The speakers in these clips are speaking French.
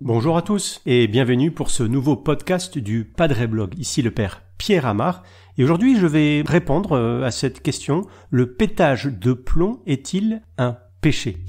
Bonjour à tous et bienvenue pour ce nouveau podcast du Padre Blog. Ici le père Pierre Amar et aujourd'hui je vais répondre euh, à cette question le pétage de plomb est-il un péché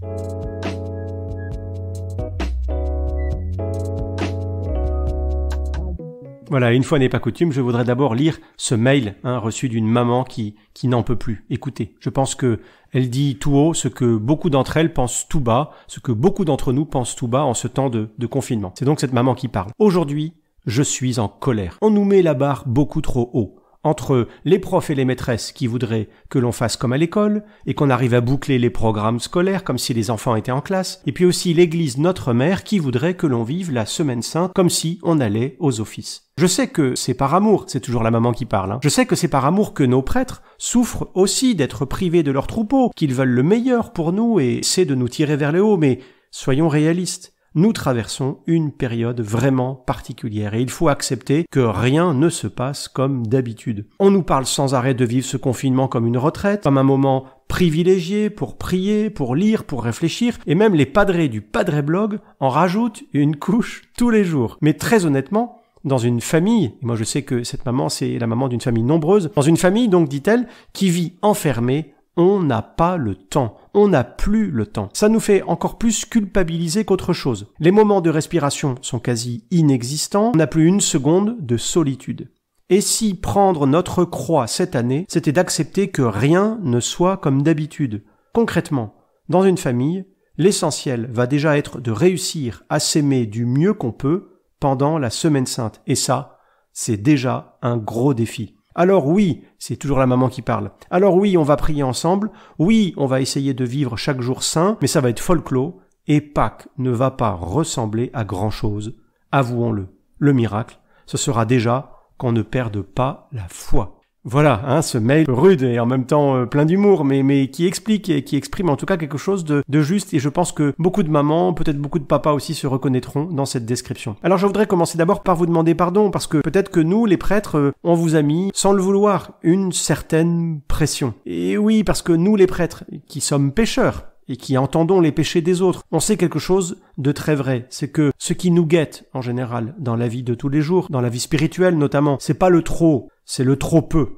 Voilà, une fois n'est pas coutume, je voudrais d'abord lire ce mail hein, reçu d'une maman qui, qui n'en peut plus. Écoutez, je pense que elle dit tout haut ce que beaucoup d'entre elles pensent tout bas, ce que beaucoup d'entre nous pensent tout bas en ce temps de, de confinement. C'est donc cette maman qui parle. Aujourd'hui, je suis en colère. On nous met la barre beaucoup trop haut entre les profs et les maîtresses qui voudraient que l'on fasse comme à l'école et qu'on arrive à boucler les programmes scolaires comme si les enfants étaient en classe, et puis aussi l'Église Notre Mère qui voudrait que l'on vive la semaine sainte comme si on allait aux offices. Je sais que c'est par amour, c'est toujours la maman qui parle, hein. je sais que c'est par amour que nos prêtres souffrent aussi d'être privés de leur troupeau, qu'ils veulent le meilleur pour nous et c'est de nous tirer vers le haut, mais soyons réalistes nous traversons une période vraiment particulière et il faut accepter que rien ne se passe comme d'habitude. On nous parle sans arrêt de vivre ce confinement comme une retraite, comme un moment privilégié pour prier, pour lire, pour réfléchir, et même les padrés du Padre Blog en rajoutent une couche tous les jours. Mais très honnêtement, dans une famille, et moi je sais que cette maman c'est la maman d'une famille nombreuse, dans une famille donc dit-elle, qui vit enfermée on n'a pas le temps, on n'a plus le temps. Ça nous fait encore plus culpabiliser qu'autre chose. Les moments de respiration sont quasi inexistants, on n'a plus une seconde de solitude. Et si prendre notre croix cette année, c'était d'accepter que rien ne soit comme d'habitude Concrètement, dans une famille, l'essentiel va déjà être de réussir à s'aimer du mieux qu'on peut pendant la semaine sainte. Et ça, c'est déjà un gros défi. Alors oui, c'est toujours la maman qui parle. Alors oui, on va prier ensemble. Oui, on va essayer de vivre chaque jour saint, mais ça va être folklore. Et Pâques ne va pas ressembler à grand chose. Avouons-le. Le miracle, ce sera déjà qu'on ne perde pas la foi. Voilà, hein, ce mail rude et en même temps euh, plein d'humour, mais, mais qui explique et qui exprime en tout cas quelque chose de, de juste et je pense que beaucoup de mamans, peut-être beaucoup de papas aussi se reconnaîtront dans cette description. Alors je voudrais commencer d'abord par vous demander pardon parce que peut-être que nous, les prêtres, euh, on vous a mis, sans le vouloir, une certaine pression. Et oui, parce que nous, les prêtres, qui sommes pécheurs, et qui entendons les péchés des autres, on sait quelque chose de très vrai, c'est que ce qui nous guette en général dans la vie de tous les jours, dans la vie spirituelle notamment, c'est pas le trop, c'est le trop peu.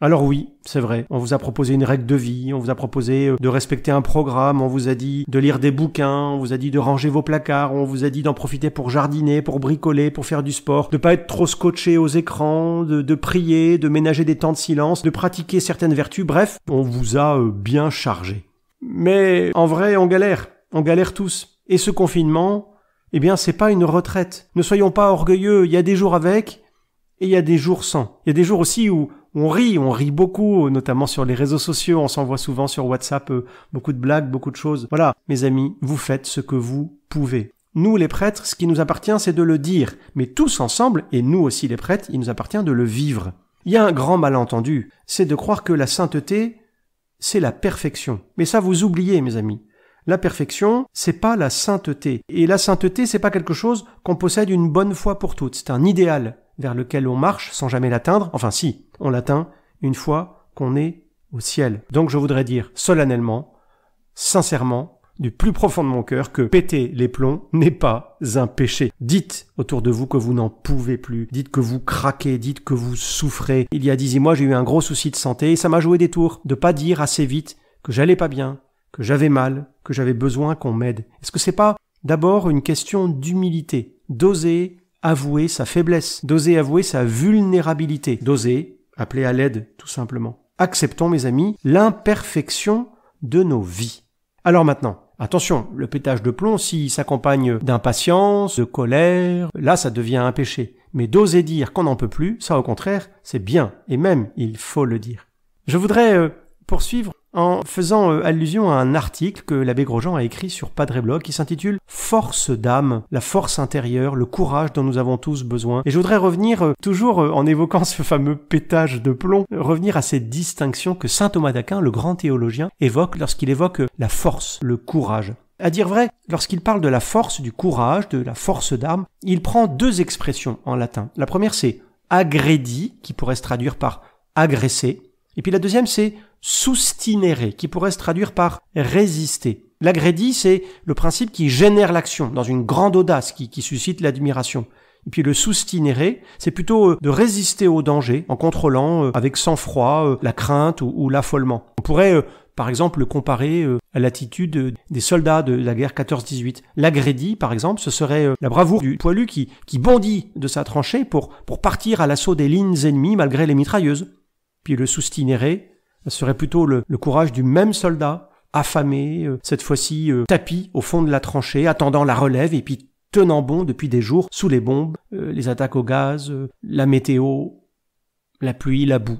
Alors oui, c'est vrai, on vous a proposé une règle de vie, on vous a proposé euh, de respecter un programme, on vous a dit de lire des bouquins, on vous a dit de ranger vos placards, on vous a dit d'en profiter pour jardiner, pour bricoler, pour faire du sport, de pas être trop scotché aux écrans, de, prier, de ménager des temps de silence, de pratiquer certaines vertus, bref, on vous a euh, bien chargé. Mais en vrai, on galère, on galère tous. Et ce confinement, eh bien, c'est pas une retraite. Ne soyons pas orgueilleux, il y a des jours avec, et il y a des jours sans. Il y a des jours aussi où on rit, on rit beaucoup, notamment sur les réseaux sociaux, on s'envoie souvent sur WhatsApp euh, beaucoup de blagues, beaucoup de choses. Voilà, mes amis, vous faites ce que vous pouvez. Nous, les prêtres, ce qui nous appartient, c'est de le dire, mais tous ensemble, et nous aussi les prêtres, il nous appartient de le vivre. Il y a un grand malentendu, c'est de croire que la sainteté, c'est la perfection. Mais ça, vous oubliez, mes amis. La perfection, c'est pas la sainteté. Et la sainteté, c'est pas quelque chose qu'on possède une bonne fois pour toutes. C'est un idéal vers lequel on marche sans jamais l'atteindre. Enfin si, on l'atteint une fois qu'on est au ciel. Donc je voudrais dire solennellement, sincèrement, du plus profond de mon cœur que péter les plombs n'est pas un péché. Dites autour de vous que vous n'en pouvez plus, dites que vous craquez, dites que vous souffrez. Il y a dix mois, j'ai eu un gros souci de santé et ça m'a joué des tours de pas dire assez vite que j'allais pas bien, que j'avais mal, que j'avais besoin qu'on m'aide. Est-ce que c'est pas d'abord une question d'humilité, d'oser avouer sa faiblesse, d'oser avouer sa vulnérabilité, d'oser appeler à l'aide, tout simplement. Acceptons, mes amis, l'imperfection de nos vies. Alors maintenant, Attention, le pétage de plomb, s'il s'accompagne d'impatience, de colère, là ça devient un péché. Mais d'oser dire qu'on n'en peut plus, ça au contraire, c'est bien, et même il faut le dire. Je voudrais euh, poursuivre en faisant euh, allusion à un article que l'abbé Grosjean a écrit sur Bloc, qui s'intitule Force d'âme, la force intérieure, le courage dont nous avons tous besoin. Et je voudrais revenir, euh, toujours euh, en évoquant ce fameux pétage de plomb, revenir à cette distinction que saint Thomas d'Aquin, le grand théologien, évoque lorsqu'il évoque la force, le courage. À dire vrai, lorsqu'il parle de la force, du courage, de la force d'âme, il prend deux expressions en latin. La première c'est agredi, qui pourrait se traduire par agresser, et puis la deuxième, c'est soustinérer, qui pourrait se traduire par résister. L'agrédit, c'est le principe qui génère l'action, dans une grande audace, qui, suscite l'admiration. Et puis le soustinérer, c'est plutôt euh, de résister au danger en contrôlant euh, avec sang-froid euh, la crainte ou, l'affolement. On pourrait par exemple le comparer à l'attitude des soldats de la guerre 14-18. L'agrédit, par exemple, ce serait la bravoure du poilu qui, bondit de sa tranchée pour partir à l'assaut des lignes ennemies malgré les mitrailleuses. Puis le soustinéré serait plutôt le, courage du même soldat, affamé, euh, cette fois-ci euh, tapis au fond de la tranchée, attendant la relève et puis tenant bon depuis des jours sous les bombes, euh, les attaques au gaz, la météo, la pluie, la boue,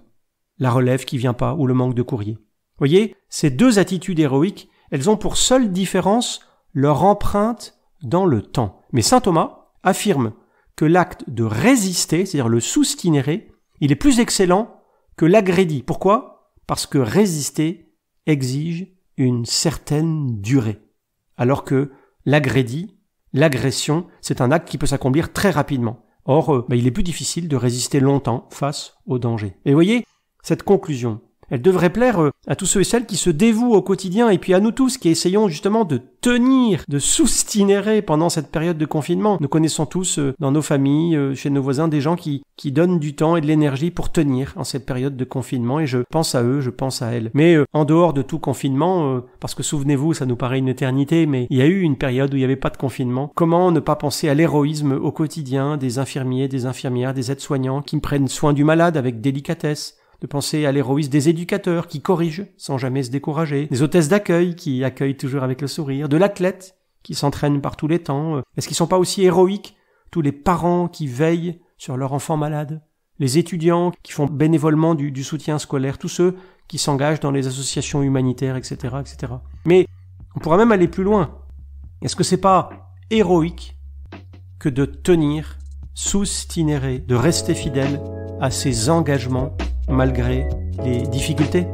la relève qui vient pas ou le manque de courrier. Voyez, ces deux attitudes héroïques, elles ont pour seule différence leur empreinte dans le temps. Mais saint Thomas affirme que l'acte de résister, c'est-à-dire le soustinéré, il est plus excellent que l'agrédit. Pourquoi Parce que résister exige une certaine durée. Alors que l'agrédit, l'agression, c'est un acte qui peut s'accomplir très rapidement. Or, euh, bah, il est plus difficile de résister longtemps face au danger. Et voyez, cette conclusion, elle devrait plaire euh, à tous ceux et celles qui se dévouent au quotidien et puis à nous tous qui essayons justement de tenir, de soustinérer pendant cette période de confinement. Nous connaissons tous euh, dans nos familles, euh, chez nos voisins, des gens qui, qui donnent du temps et de l'énergie pour tenir en cette période de confinement et je pense à eux, je pense à elles. Mais en dehors de tout confinement, parce que souvenez-vous, ça nous paraît une éternité, mais il y a eu une période où il n'y avait pas de confinement. Comment ne pas penser à l'héroïsme au quotidien des infirmiers, des infirmières, des aides-soignants qui prennent soin du malade avec délicatesse, de penser à l'héroïsme des éducateurs qui corrigent sans jamais se décourager, des hôtesses d'accueil qui accueillent toujours avec le sourire, de l'athlète qui s'entraîne par tous les temps. Euh, est-ce qu'ils sont pas aussi héroïques tous les parents qui veillent sur leur enfant malade, les étudiants qui font bénévolement du, soutien scolaire, tous ceux qui s'engagent dans les associations humanitaires, etc., etc. Mais on pourra même aller plus loin. Est-ce que c'est pas héroïque que de tenir, sous de rester fidèle à ses engagements malgré les difficultés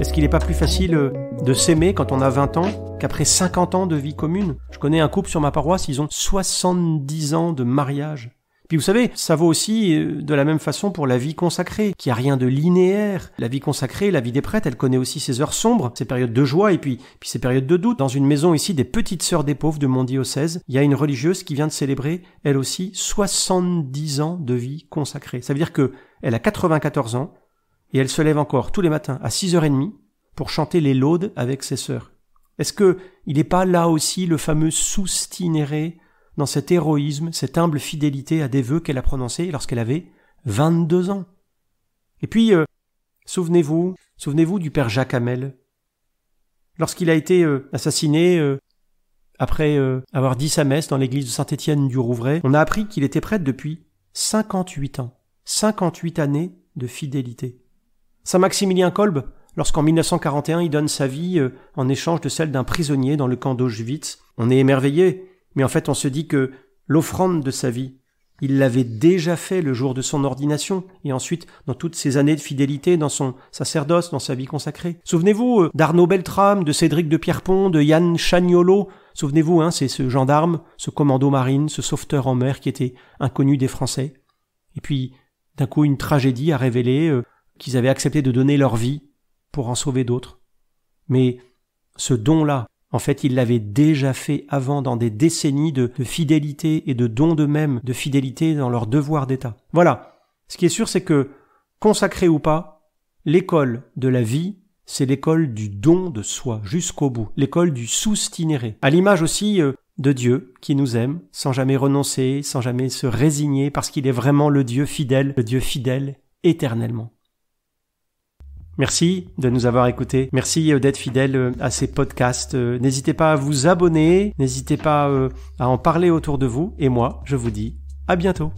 Est-ce qu'il n'est pas plus facile euh, de s'aimer quand on a 20 ans qu'après 50 ans de vie commune Je connais un couple sur ma paroisse, ils ont 70 ans de mariage. Puis vous savez, ça vaut aussi euh, de la même façon pour la vie consacrée, qui a rien de linéaire. La vie consacrée, la vie des prêtres, elle connaît aussi ses heures sombres, ses périodes de joie et puis, puis ses périodes de doute. Dans une maison ici des petites sœurs des pauvres de mon diocèse, il y a une religieuse qui vient de célébrer, elle aussi, 70 ans de vie consacrée. Ça veut dire que elle a 94 ans, et elle se lève encore tous les matins à 6h30 pour chanter les laudes avec ses sœurs. Est-ce que il n'est pas là aussi le fameux soustinéré dans cet héroïsme, cette humble fidélité à des vœux qu'elle a prononcés lorsqu'elle avait 22 ans Et puis, euh, souvenez-vous, souvenez-vous du père Jacques Hamel. Lorsqu'il a été euh, assassiné euh, après avoir dit sa messe dans l'église de Saint-Étienne du Rouvray, on a appris qu'il était prêtre depuis 58 ans. 58 années de fidélité. Saint Maximilien Kolb, lorsqu'en 1941 il donne sa vie euh, en échange de celle d'un prisonnier dans le camp d'Auschwitz, on est émerveillé, mais en fait on se dit que l'offrande de sa vie, il l'avait déjà fait le jour de son ordination, et ensuite dans toutes ses années de fidélité, dans son sacerdoce, dans sa vie consacrée. Souvenez-vous euh, d'Arnaud Beltrame, de Cédric de Pierrepont, de Yann Chagnolo. Souvenez-vous, hein, c'est ce gendarme, ce commando marine, ce sauveteur en mer qui était inconnu des Français. Et puis, d'un coup, une tragédie a révélé euh, qu'ils avaient accepté de donner leur vie pour en sauver d'autres. Mais ce don-là, en fait, ils l'avaient déjà fait avant dans des décennies de, fidélité et de don d'eux-mêmes, de fidélité dans leur devoir d'État. Voilà. Ce qui est sûr, c'est que, consacré ou pas, l'école de la vie, c'est l'école du don de soi jusqu'au bout, l'école du soustinéré, à l'image aussi euh, de Dieu qui nous aime sans jamais renoncer, sans jamais se résigner parce qu'il est vraiment le Dieu fidèle, le Dieu fidèle éternellement. Merci de nous avoir écoutés. Merci euh, d'être fidèle euh, à ces podcasts. Euh, n'hésitez pas à vous abonner, n'hésitez pas à en parler autour de vous. Et moi, je vous dis à bientôt.